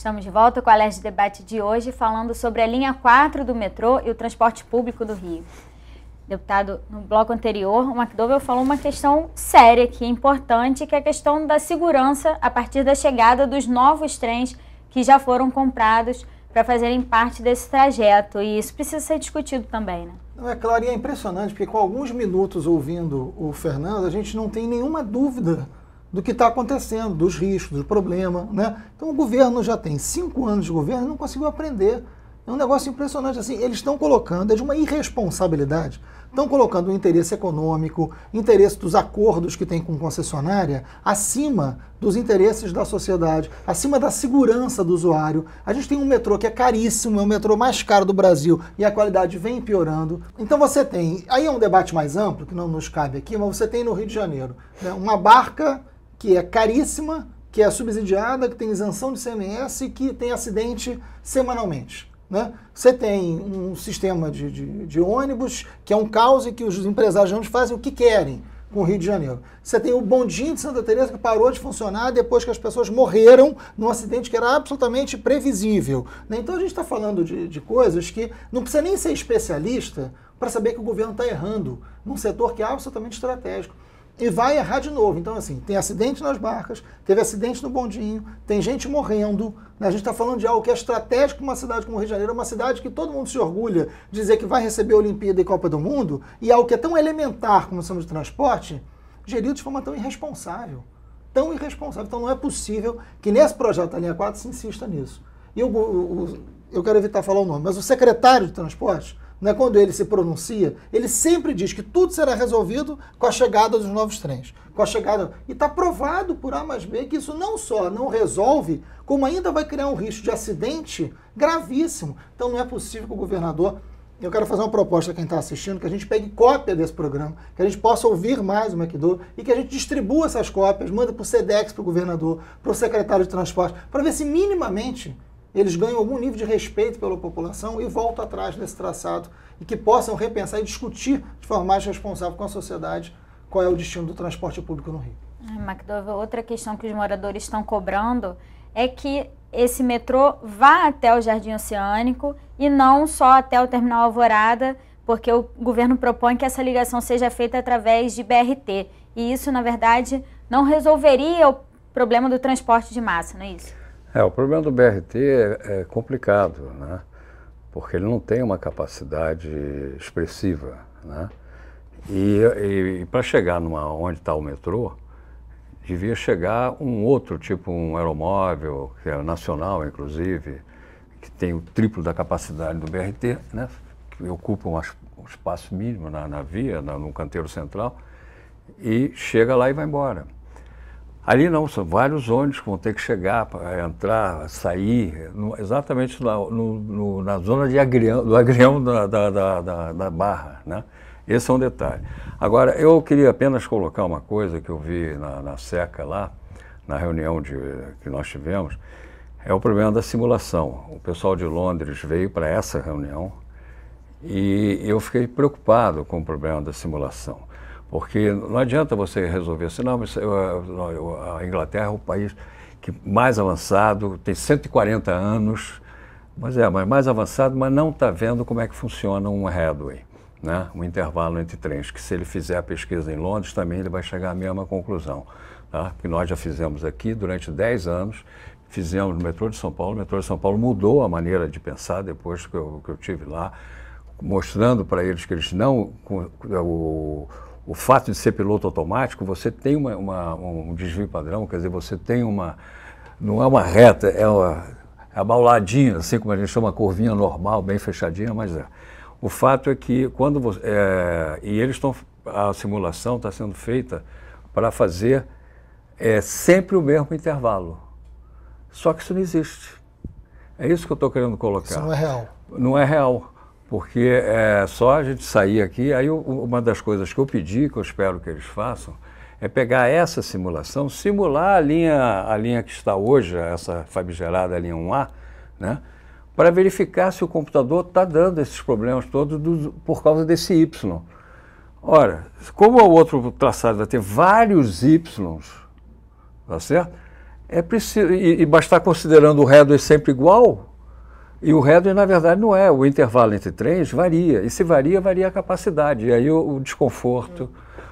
Estamos de volta com a Alerj Debate de hoje, falando sobre a linha 4 do metrô e o transporte público do Rio. Deputado, no bloco anterior, o McDowell falou uma questão séria aqui, importante, que é a questão da segurança a partir da chegada dos novos trens que já foram comprados para fazerem parte desse trajeto. E isso precisa ser discutido também, né? Não, é claro, e é impressionante, porque com alguns minutos ouvindo o Fernando, a gente não tem nenhuma dúvida do que está acontecendo, dos riscos, do problema. Né? Então o governo já tem cinco anos de governo e não conseguiu aprender. É um negócio impressionante. assim. Eles estão colocando, é de uma irresponsabilidade, estão colocando o interesse econômico, interesse dos acordos que tem com concessionária, acima dos interesses da sociedade, acima da segurança do usuário. A gente tem um metrô que é caríssimo, é o metrô mais caro do Brasil e a qualidade vem piorando. Então você tem, aí é um debate mais amplo, que não nos cabe aqui, mas você tem no Rio de Janeiro, né, uma barca que é caríssima, que é subsidiada, que tem isenção de CMS e que tem acidente semanalmente. Né? Você tem um sistema de, de, de, ônibus que é um caos e que os empresários não fazem o que querem com o Rio de Janeiro. Você tem o bondinho de Santa Teresa que parou de funcionar depois que as pessoas morreram num acidente que era absolutamente previsível. Né? Então a gente está falando de, de coisas que não precisa nem ser especialista para saber que o governo está errando num setor que é absolutamente estratégico e vai errar de novo. Então, assim, tem acidente nas barcas, teve acidente no bondinho, tem gente morrendo. Né? A gente está falando de algo que é estratégico para uma cidade como o Rio de Janeiro, uma cidade que todo mundo se orgulha de dizer que vai receber a Olimpíada e Copa do Mundo, e algo que é tão elementar como somos de transporte, gerido de forma tão irresponsável. Tão irresponsável. Então, não é possível que nesse projeto da linha 4 se insista nisso. E eu, eu, eu quero evitar falar o nome, mas o secretário de transporte né, quando ele se pronuncia, ele sempre diz que tudo será resolvido com a chegada dos novos trens. Com a chegada. E está provado por A mais B que isso não só não resolve, como ainda vai criar um risco de acidente gravíssimo. Então não é possível que o governador. Eu quero fazer uma proposta a quem está assistindo, que a gente pegue cópia desse programa, que a gente possa ouvir mais o McDo e que a gente distribua essas cópias, manda para o SEDEX, para o governador, para o secretário de transporte, para ver se minimamente eles ganham algum nível de respeito pela população e voltam atrás desse traçado e que possam repensar e discutir de forma mais responsável com a sociedade qual é o destino do transporte público no Rio. É, McDowell, outra questão que os moradores estão cobrando é que esse metrô vá até o Jardim Oceânico e não só até o Terminal Alvorada, porque o governo propõe que essa ligação seja feita através de BRT. E isso, na verdade, não resolveria o problema do transporte de massa, não é isso? É, o problema do BRT é, é complicado, né? porque ele não tem uma capacidade expressiva. Né? E, e, e para chegar numa, onde está o metrô, devia chegar um outro, tipo um aeromóvel, que é nacional inclusive, que tem o triplo da capacidade do BRT, né? que ocupa um, um espaço mínimo na, na via, na, no canteiro central, e chega lá e vai embora. Ali não, são vários ônibus que vão ter que chegar, para entrar, sair, no, exatamente na, no, no, na zona de agrião, do agrião da, da, da, da, Barra. Né? Esse é um detalhe. Agora, eu queria apenas colocar uma coisa que eu vi na, na SECA lá, na reunião de, que nós tivemos, é o problema da simulação. O pessoal de Londres veio para essa reunião e eu fiquei preocupado com o problema da simulação. Porque não adianta você resolver assim, não, mas eh, a Inglaterra é o país que mais avançado, tem 140 anos, mas é, mas mais avançado, mas não está vendo como é que funciona um headway, né? um intervalo entre trens, que se ele fizer a pesquisa em Londres, também ele vai chegar à mesma conclusão. Tá? Que nós já fizemos aqui durante 10 anos, fizemos no metrô de São Paulo, o metrô de São Paulo mudou a maneira de pensar depois que eu, que eu tive lá, mostrando para eles que eles não... O, o fato de ser piloto automático, você tem uma, uma, um desvio padrão, quer dizer, você tem uma. Não é uma reta, é uma abauladinha, assim como a gente chama, uma curvinha normal, bem fechadinha, mas é. O fato é que quando você. É, e eles estão. A simulação está sendo feita para fazer é, sempre o mesmo intervalo. Só que isso não existe. É isso que eu estou querendo colocar. Isso não é real. Não é real porque é, só a gente sair aqui. Aí, uma das coisas que eu pedi, que eu espero que eles façam, é pegar essa simulação, simular a linha, a linha que está hoje, essa famigerada linha 1A, né? para verificar se o computador está dando esses problemas todos do, por causa desse Y. Ora, como o outro traçado vai ter vários Ys, tá certo? É preciso, e, e bastar considerando o redo é sempre igual, e o headway, na verdade, não é. O intervalo entre trens varia. E se varia, varia a capacidade. E aí o, o desconforto,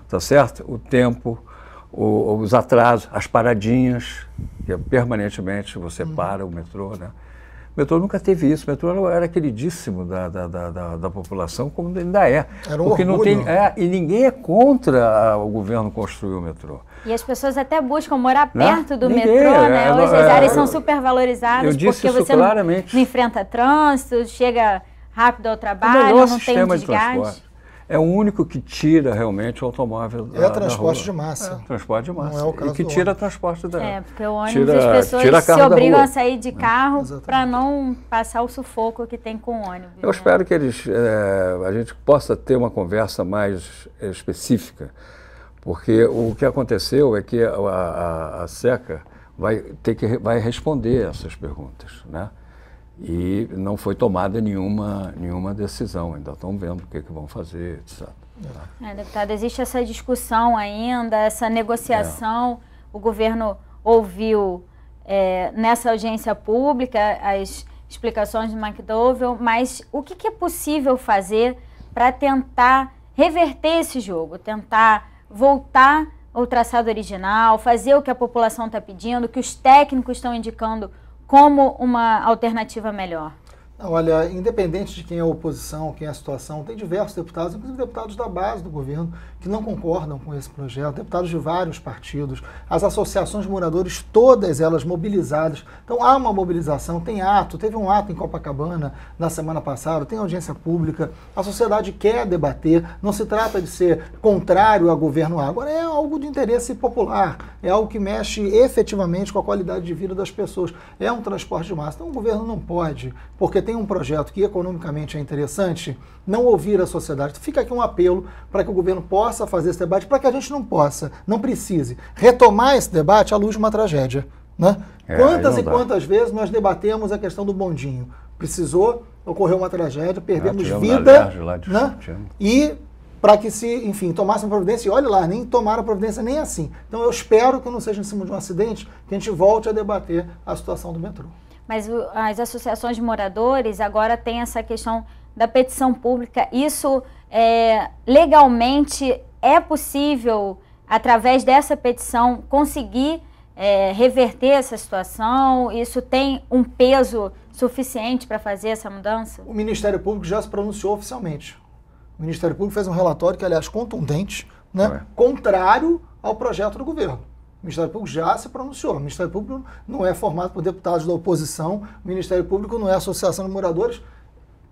tá certo? O tempo, o, os atrasos, as paradinhas. Que é, permanentemente você uhum. para o metrô, né? O metrô nunca teve isso. O metrô era queridíssimo da, da, da, da população, como ainda é. Era um Porque não tem é, E ninguém é contra o governo construir o metrô. E as pessoas até buscam morar né? perto não? do ninguém, metrô, é, né? É, Hoje as é, áreas são super valorizadas porque você não, não, enfrenta trânsito, chega rápido ao trabalho, não tem desgaste é o único que tira realmente o automóvel é da, É transporte de massa. É, transporte de massa. Não é o caso e que tira transporte da. É, porque o ônibus tira, as pessoas se obrigam a sair de carro é, para não passar o sufoco que tem com o ônibus. Eu né? espero que eles, é, a gente possa ter uma conversa mais específica, porque o que aconteceu é que a, a, a SECA vai, ter que, vai responder essas perguntas, né? E não foi tomada nenhuma, nenhuma decisão, ainda estão vendo o que, que vão fazer, etc. É. é, deputado, existe essa discussão ainda, essa é. negociação. É. O governo ouviu é, nessa audiência pública as explicações do McDowell, mas o que, que é possível fazer para tentar reverter esse jogo, tentar voltar ao traçado original, fazer o que a população está pedindo, o que os técnicos estão indicando como uma alternativa melhor? Olha, independente de quem é a oposição, quem é a situação, tem diversos deputados, inclusive deputados da base do governo, que não concordam com esse projeto, deputados de vários partidos, as associações de moradores, todas elas mobilizadas. Então há uma mobilização, tem ato, teve um ato em Copacabana na semana passada, tem audiência pública, a sociedade quer debater, não se trata de ser contrário ao governo A. Agora é algo de interesse popular, é algo que mexe efetivamente com a qualidade de vida das pessoas, é um transporte de massa. Então o governo não pode, porque tem um projeto que economicamente é interessante, não ouvir a sociedade. Então, fica aqui um apelo para que o governo possa fazer esse debate, para que a gente não possa, não precise retomar esse debate à luz de uma tragédia. Né? É, quantas e quantas vezes nós debatemos a questão do bondinho? Precisou, ocorreu uma tragédia, perdemos ah, vida. Né? E para que se, enfim, tomassem providência, e olha lá, nem tomaram providência nem assim. Então eu espero que não seja em cima de um acidente, que a gente volte a debater a situação do metrô. Mas as associações de moradores agora têm essa questão da petição pública. Isso é, legalmente é possível, através dessa petição, conseguir é, reverter essa situação? Isso tem um peso suficiente para fazer essa mudança? O Ministério Público já se pronunciou oficialmente. O Ministério Público fez um relatório que, aliás, contundente, né? É. contrário ao projeto do governo. O Ministério Público já se pronunciou. O Ministério Público não é formado por deputados da oposição, o Ministério Público não é associação de moradores.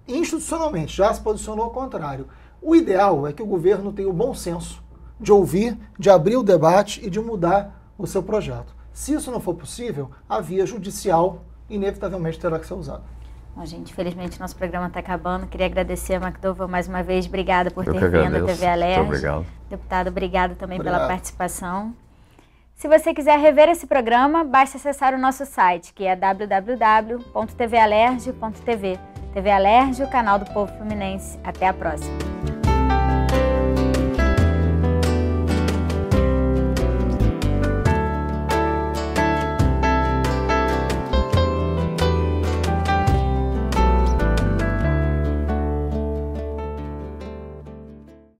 Institucionalmente, já se posicionou ao contrário. O ideal é que o governo tenha o bom senso de ouvir, de abrir o debate e de mudar o seu projeto. Se isso não for possível, a via judicial inevitavelmente terá que ser usada. Bom, gente, infelizmente nosso programa está acabando. Queria agradecer a McDowell mais uma vez. Obrigada por Eu ter vindo à TV Alerj. obrigado. Deputado, obrigado também obrigado. pela participação. Se você quiser rever esse programa, basta acessar o nosso site, que é www.tvalerge.tv. TV Alerj, o canal do povo fluminense. Até a próxima.